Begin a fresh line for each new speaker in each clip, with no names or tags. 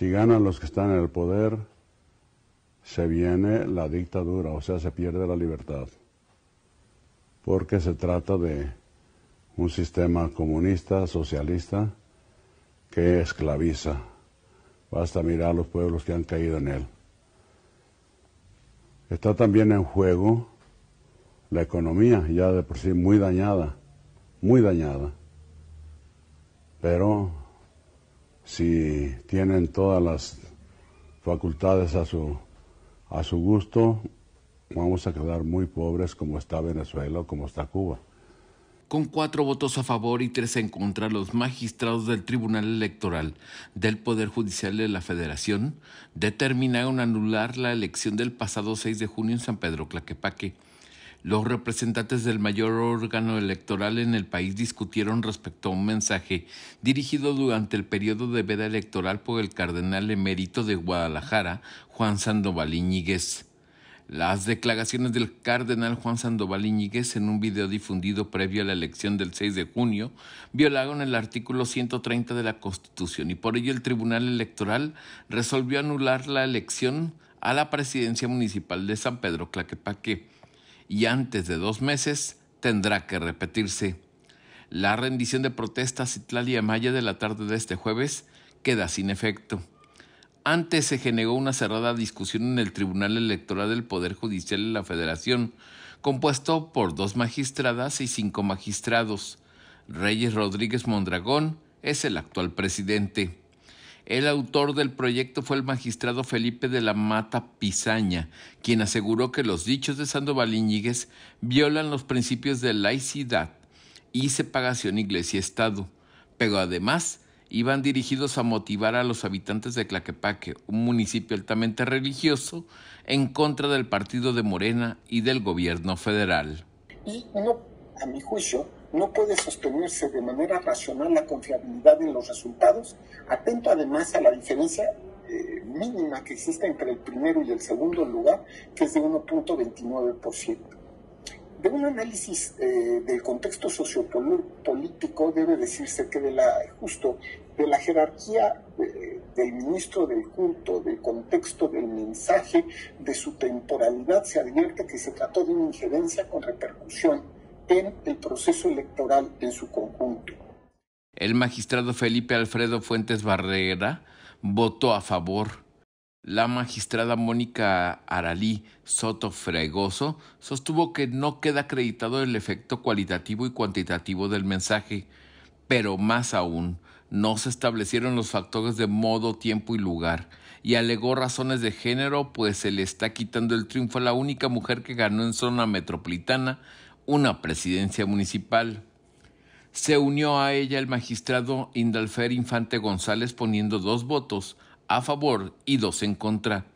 Si ganan los que están en el poder, se viene la dictadura, o sea, se pierde la libertad, porque se trata de un sistema comunista, socialista, que esclaviza. Basta mirar los pueblos que han caído en él. Está también en juego la economía, ya de por sí muy dañada, muy dañada. Pero si tienen todas las facultades a su, a su gusto, vamos a quedar muy pobres como está Venezuela o como está Cuba.
Con cuatro votos a favor y tres en contra, los magistrados del Tribunal Electoral del Poder Judicial de la Federación determinaron anular la elección del pasado 6 de junio en San Pedro Claquepaque los representantes del mayor órgano electoral en el país discutieron respecto a un mensaje dirigido durante el periodo de veda electoral por el cardenal emérito de Guadalajara, Juan Sandoval Iñiguez. Las declaraciones del cardenal Juan Sandoval Iñiguez en un video difundido previo a la elección del 6 de junio violaron el artículo 130 de la Constitución y por ello el Tribunal Electoral resolvió anular la elección a la presidencia municipal de San Pedro Claquepaque y antes de dos meses tendrá que repetirse. La rendición de protestas y Amaya de la tarde de este jueves queda sin efecto. Antes se generó una cerrada discusión en el Tribunal Electoral del Poder Judicial de la Federación, compuesto por dos magistradas y cinco magistrados. Reyes Rodríguez Mondragón es el actual presidente. El autor del proyecto fue el magistrado Felipe de la Mata Pisaña, quien aseguró que los dichos de Sandoval Iñiguez violan los principios de laicidad y separación iglesia-estado, pero además iban dirigidos a motivar a los habitantes de Claquepaque, un municipio altamente religioso, en contra del partido de Morena y del gobierno federal.
Y a mi juicio, no puede sostenerse de manera racional la confiabilidad en los resultados, atento además a la diferencia eh, mínima que existe entre el primero y el segundo lugar, que es de 1.29%. De un análisis eh, del contexto sociopolítico debe decirse que de la, justo de la jerarquía eh, del ministro del culto, del contexto del mensaje, de su temporalidad, se advierte que se trató de una injerencia con repercusión el proceso electoral en
su conjunto. El magistrado Felipe Alfredo Fuentes Barrera votó a favor. La magistrada Mónica Aralí Soto Fregoso sostuvo que no queda acreditado el efecto cualitativo y cuantitativo del mensaje, pero más aún, no se establecieron los factores de modo, tiempo y lugar, y alegó razones de género, pues se le está quitando el triunfo a la única mujer que ganó en zona metropolitana una presidencia municipal. Se unió a ella el magistrado Indalfer Infante González poniendo dos votos a favor y dos en contra.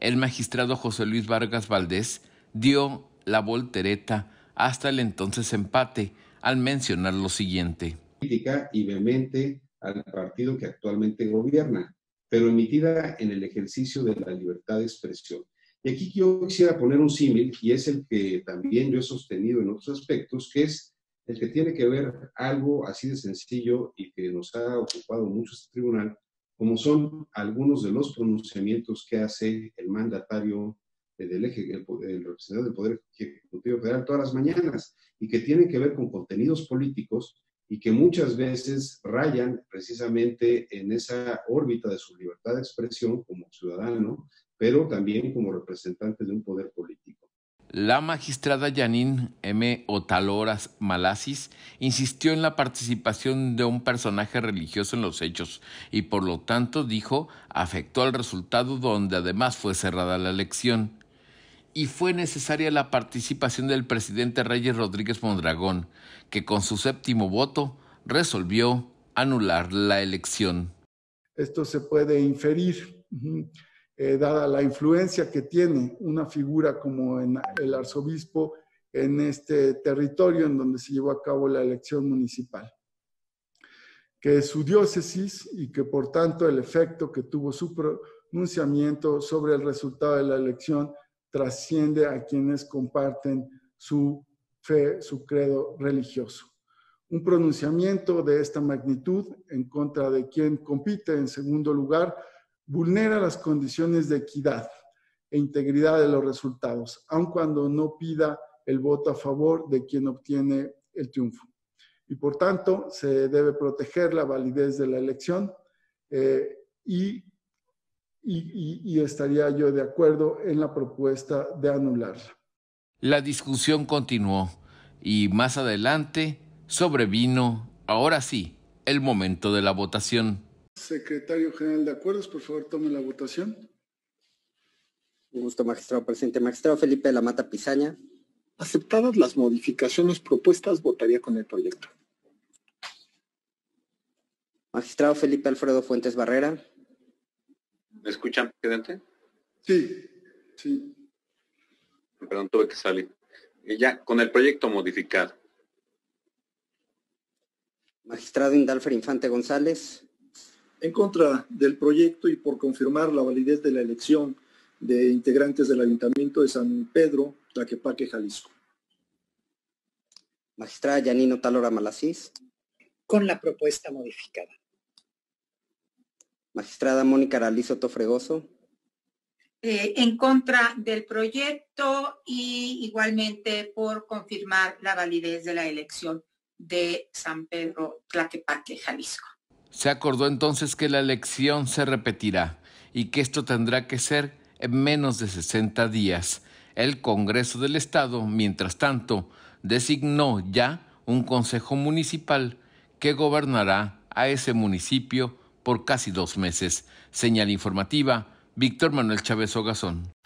El magistrado José Luis Vargas Valdés dio la voltereta hasta el entonces empate al mencionar lo siguiente.
y vehemente al partido que actualmente gobierna, pero emitida en el ejercicio de la libertad de expresión y aquí yo quisiera poner un símil, y es el que también yo he sostenido en otros aspectos, que es el que tiene que ver algo así de sencillo y que nos ha ocupado mucho este tribunal, como son algunos de los pronunciamientos que hace el mandatario del eje, el, representante del Poder Ejecutivo Federal todas las mañanas y que tienen que ver con contenidos políticos y que muchas veces rayan precisamente en esa órbita de su libertad de expresión como ciudadano, pero también como representantes de un poder político.
La magistrada Yanin M. Otaloras Malasis insistió en la participación de un personaje religioso en los hechos y por lo tanto dijo afectó al resultado donde además fue cerrada la elección. Y fue necesaria la participación del presidente Reyes Rodríguez Mondragón, que con su séptimo voto resolvió anular la elección.
Esto se puede inferir eh, dada la influencia que tiene una figura como el arzobispo en este territorio en donde se llevó a cabo la elección municipal, que es su diócesis y que por tanto el efecto que tuvo su pronunciamiento sobre el resultado de la elección trasciende a quienes comparten su fe, su credo religioso. Un pronunciamiento de esta magnitud en contra de quien compite en segundo lugar vulnera las condiciones de equidad e integridad de los resultados, aun cuando no pida el voto a favor de quien obtiene el triunfo. Y por tanto, se debe proteger la validez de la elección eh, y, y, y estaría yo de acuerdo en la propuesta de anularla.
La discusión continuó y más adelante sobrevino, ahora sí, el momento de la votación.
Secretario General de Acuerdos, por favor, tome la votación. Un gusto, magistrado presidente. Magistrado Felipe de la Mata Pizaña. Aceptadas las modificaciones propuestas, votaría con el proyecto. Magistrado Felipe Alfredo Fuentes Barrera. ¿Me escuchan, presidente? Sí, sí. Perdón, tuve que salir. ya, con el proyecto modificado. Magistrado Indalfer Infante González en contra del proyecto y por confirmar la validez de la elección de integrantes del Ayuntamiento de San Pedro, Tlaquepaque, Jalisco. Magistrada Yanino Talora Malasís. Con la propuesta modificada. Magistrada Mónica Aralizo Tofregoso. Eh, en contra del proyecto y igualmente por confirmar la validez de la elección de San Pedro Tlaquepaque, Jalisco.
Se acordó entonces que la elección se repetirá y que esto tendrá que ser en menos de 60 días. El Congreso del Estado, mientras tanto, designó ya un Consejo Municipal que gobernará a ese municipio por casi dos meses. Señal informativa, Víctor Manuel Chávez Ogazón.